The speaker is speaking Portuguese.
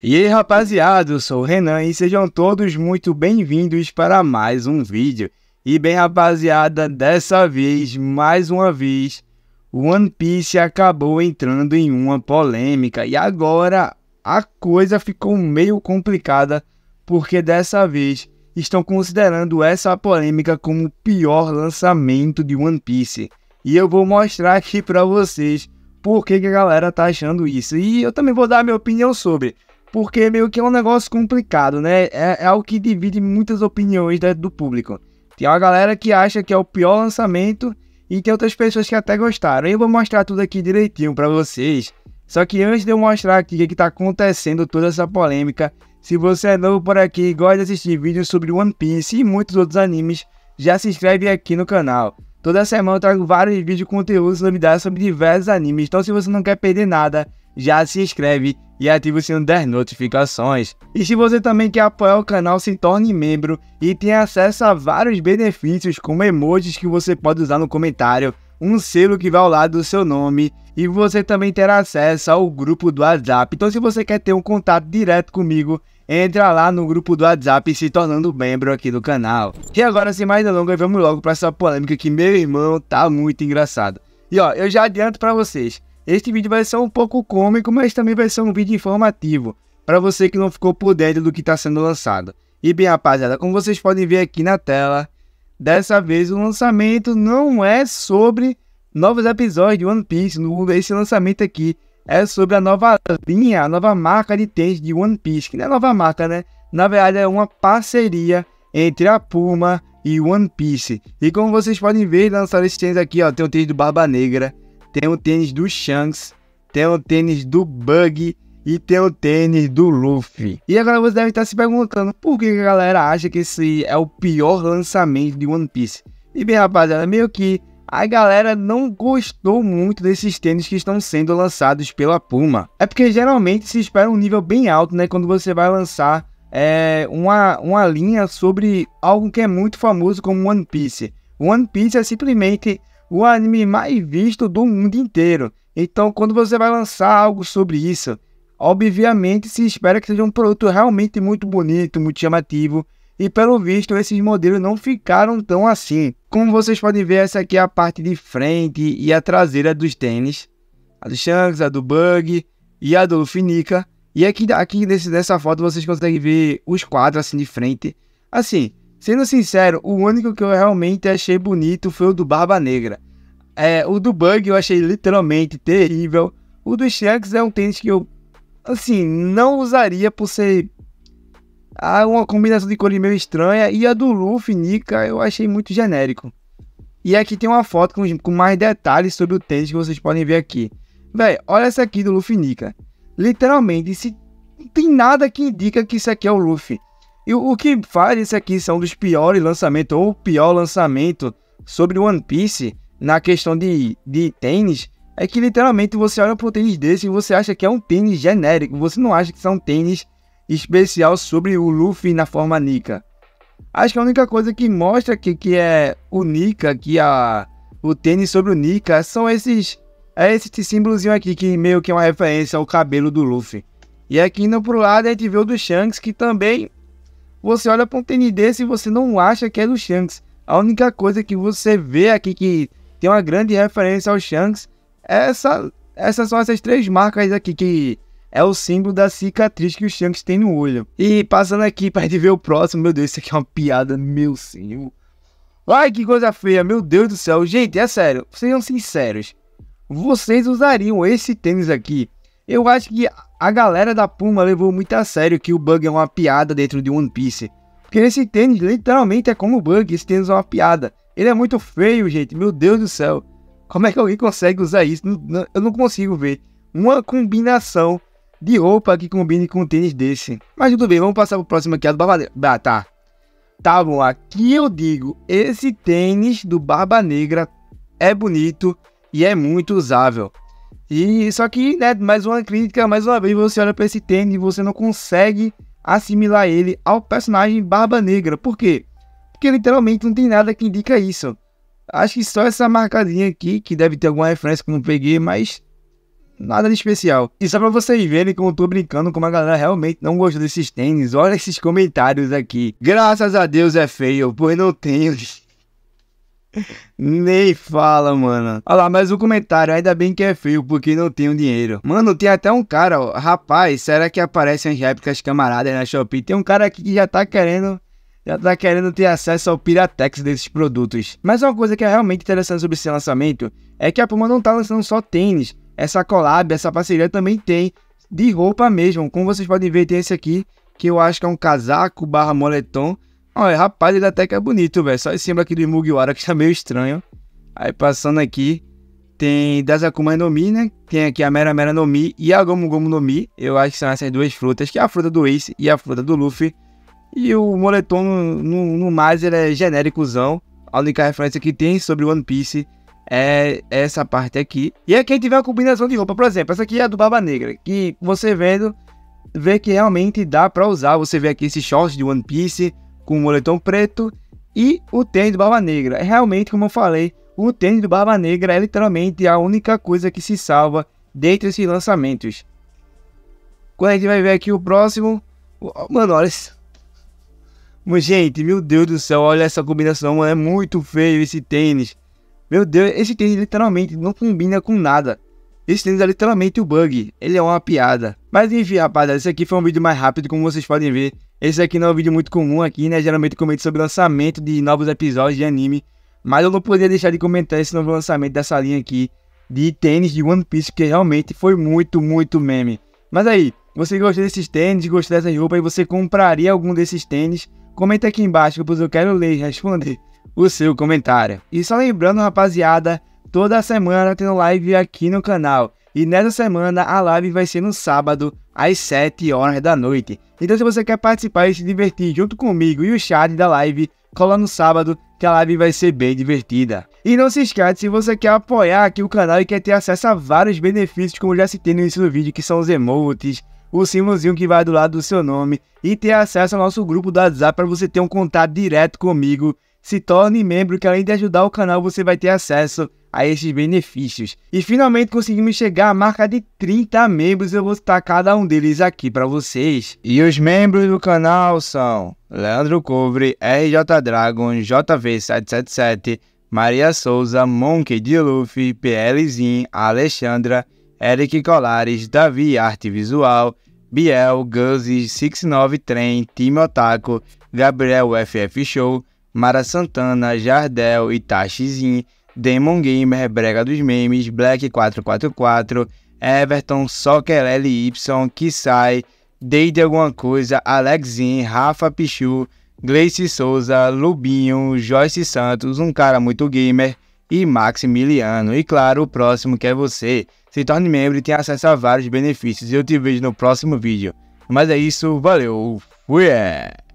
E aí rapaziada, eu sou o Renan e sejam todos muito bem-vindos para mais um vídeo. E bem rapaziada, dessa vez, mais uma vez, One Piece acabou entrando em uma polêmica e agora a coisa ficou meio complicada porque dessa vez estão considerando essa polêmica como o pior lançamento de One Piece. E eu vou mostrar aqui para vocês por que, que a galera tá achando isso. E eu também vou dar minha opinião sobre porque meio que é um negócio complicado, né? É, é que divide muitas opiniões da, né, do público. Tem uma galera que acha que é o pior lançamento e tem outras pessoas que até gostaram. Eu vou mostrar tudo aqui direitinho para vocês. Só que antes de eu mostrar aqui o que está acontecendo, toda essa polêmica, se você é novo por aqui e gosta de assistir vídeos sobre One Piece e muitos outros animes, já se inscreve aqui no canal. Toda semana eu trago vários vídeos e conteúdos novidades sobre diversos animes, então se você não quer perder nada, já se inscreve e ativa o sininho das notificações. E se você também quer apoiar o canal, se torne membro e tenha acesso a vários benefícios como emojis que você pode usar no comentário, um selo que vai ao lado do seu nome e você também terá acesso ao grupo do WhatsApp. Então se você quer ter um contato direto comigo, entra lá no grupo do WhatsApp se tornando membro aqui do canal. E agora sem mais delongas, vamos logo para essa polêmica que meu irmão tá muito engraçado. E ó, eu já adianto para vocês, este vídeo vai ser um pouco cômico, mas também vai ser um vídeo informativo, para você que não ficou por dentro do que está sendo lançado. E bem rapaziada, como vocês podem ver aqui na tela, dessa vez o lançamento não é sobre novos episódios de One Piece, No esse lançamento aqui é sobre a nova linha, a nova marca de tênis de One Piece, que não é nova marca né, na verdade é uma parceria entre a Puma e One Piece. E como vocês podem ver, lançaram esse tênis aqui ó, tem o tênis do Barba Negra, tem o tênis do Shanks, tem o tênis do Bug e tem o tênis do Luffy. E agora você deve estar se perguntando por que a galera acha que esse é o pior lançamento de One Piece. E bem, rapaziada, meio que a galera não gostou muito desses tênis que estão sendo lançados pela Puma. É porque geralmente se espera um nível bem alto, né, quando você vai lançar é, uma, uma linha sobre algo que é muito famoso como One Piece. One Piece é simplesmente o anime mais visto do mundo inteiro. Então, quando você vai lançar algo sobre isso, obviamente se espera que seja um produto realmente muito bonito, muito chamativo. E pelo visto, esses modelos não ficaram tão assim. Como vocês podem ver, essa aqui é a parte de frente e a traseira dos tênis. A do Shanks, a do Bug e a do Finica. E aqui, aqui nesse, nessa foto vocês conseguem ver os quadros assim de frente. Assim, Sendo sincero, o único que eu realmente achei bonito foi o do Barba Negra. É, o do Bug eu achei literalmente terrível. O do Shanks é um tênis que eu, assim, não usaria por ser ah, uma combinação de cores meio estranha. E a do Luffy, Nika, eu achei muito genérico. E aqui tem uma foto com, com mais detalhes sobre o tênis que vocês podem ver aqui. Véi, olha essa aqui do Luffy Nika. Literalmente, se não tem nada que indica que isso aqui é o Luffy. E o, que faz esse aqui ser um dos piores lançamentos, ou o pior lançamento sobre One Piece na questão de, de tênis, é que literalmente você olha pro tênis desse e você acha que é um tênis genérico, você não acha que são é tênis especial sobre o Luffy na forma Nika. Acho que a única coisa que mostra que, que é o Nika, que a, o tênis sobre o Nika, são esses é esse símbolozinho aqui que meio que é uma referência ao cabelo do Luffy. E aqui indo pro lado a gente vê o do Shanks, que também você olha para um tênis desse e você não acha que é do Shanks. A única coisa que você vê aqui que tem uma grande referência ao Shanks é essa, essas são essas três marcas aqui que é o símbolo da cicatriz que o Shanks tem no olho. E passando aqui para gente ver o próximo, meu Deus, isso aqui é uma piada, meu senhor. Ai, que coisa feia, meu Deus do céu. Gente, é sério, sejam sinceros. Vocês usariam esse tênis aqui eu acho que a galera da Puma levou muito a sério que o Bug é uma piada dentro de One Piece. Porque esse tênis literalmente é como o Bug, esse tênis é uma piada. Ele é muito feio, gente, meu Deus do céu. Como é que alguém consegue usar isso? Eu não consigo ver uma combinação de roupa que combine com um tênis desse. Mas tudo bem, vamos passar pro próximo aqui, a do Barba Ah, tá. Tá bom, aqui eu digo, esse tênis do Barba Negra é bonito e é muito usável. E só que, né, mais uma crítica, mais uma vez você olha para esse tênis e você não consegue assimilar ele ao personagem Barba Negra. Por quê? Porque literalmente não tem nada que indica isso. Acho que só essa marcadinha aqui, que deve ter alguma referência que eu não peguei, mas nada de especial. E só pra vocês verem como eu tô brincando, como a galera realmente não gostou desses tênis, olha esses comentários aqui. Graças a Deus é feio, pois não tenho... Nem fala, mano. Olha lá, mas o comentário, ainda bem que é feio, porque não tenho dinheiro. Mano, tem até um cara, ó, rapaz, será que aparecem as réplicas camaradas na Shopee? Tem um cara aqui que já tá querendo já tá querendo ter acesso ao Piratex desses produtos. Mas uma coisa que é realmente interessante sobre esse lançamento é que a Puma não tá lançando só tênis. Essa collab, essa parceria também tem de roupa mesmo. Como vocês podem ver, tem esse aqui, que eu acho que é um casaco barra moletom Olha, rapaz, ele até que é bonito, velho. Só esse símbolo aqui do Mugiwara que tá meio estranho. Aí passando aqui, tem das Akuma no Mi, né? Tem aqui a Mera Mera no Mi e a Gomu Gomu no Mi. Eu acho que são essas duas frutas, que é a fruta do Ace e a fruta do Luffy. E o moletom no, no, no mais ele é genéricozão. A única referência que tem sobre One Piece é essa parte aqui. E é quem tiver a combinação de roupa, por exemplo, essa aqui é a do Barba Negra, que você vendo, vê que realmente dá pra usar. Você vê aqui esses shorts de One Piece, com o moletom preto e o tênis do Barba Negra. É realmente, como eu falei, o tênis do Barba Negra é literalmente a única coisa que se salva dentre esses lançamentos. Quando a gente vai ver aqui o próximo. Mano, olha isso. Gente, meu Deus do céu, olha essa combinação, mano, é muito feio esse tênis. Meu Deus, esse tênis literalmente não combina com nada. Esse tênis é literalmente o bug, ele é uma piada. Mas enfim, rapaziada, esse aqui foi um vídeo mais rápido, como vocês podem ver. Esse aqui não é um vídeo muito comum aqui, né? Geralmente comento sobre lançamento de novos episódios de anime. Mas eu não podia deixar de comentar esse novo lançamento dessa linha aqui de tênis de One Piece, que realmente foi muito, muito meme. Mas aí, você gostou desses tênis, gostou dessas roupas e você compraria algum desses tênis? Comenta aqui embaixo, pois eu quero ler e responder o seu comentário. E só lembrando, rapaziada, Toda semana tem live aqui no canal. E nessa semana a live vai ser no sábado, às 7 horas da noite. Então se você quer participar e se divertir junto comigo e o chat da live, cola no sábado que a live vai ser bem divertida. E não se esquece, se você quer apoiar aqui o canal e quer ter acesso a vários benefícios, como já citei no início do vídeo, que são os emotes, o símbolozinho que vai do lado do seu nome e ter acesso ao nosso grupo do WhatsApp para você ter um contato direto comigo. Se torne membro que além de ajudar o canal, você vai ter acesso a esses benefícios. E finalmente conseguimos chegar à marca de 30 membros, eu vou citar cada um deles aqui para vocês. E os membros do canal são Leandro Cobre, RJ Dragon, JV777, Maria Souza, Monkey de Luffy, PLzin, Alexandra, Eric Colares, Davi Arte Visual, Biel, Guzzi, 69 Trem, Time Otaku, Gabriel FF Show, Mara Santana, Jardel, Itachizin, Demon Gamer, Brega dos Memes, Black 444, Everton, Soccer LY, Kisai, Deide Alguma Coisa, Alexin, Rafa Pichu, Gleice Souza, Lubinho, Joyce Santos, um cara muito gamer e Maximiliano. E claro, o próximo que é você. Se torne membro e tenha acesso a vários benefícios. Eu te vejo no próximo vídeo. Mas é isso, valeu, fui! É.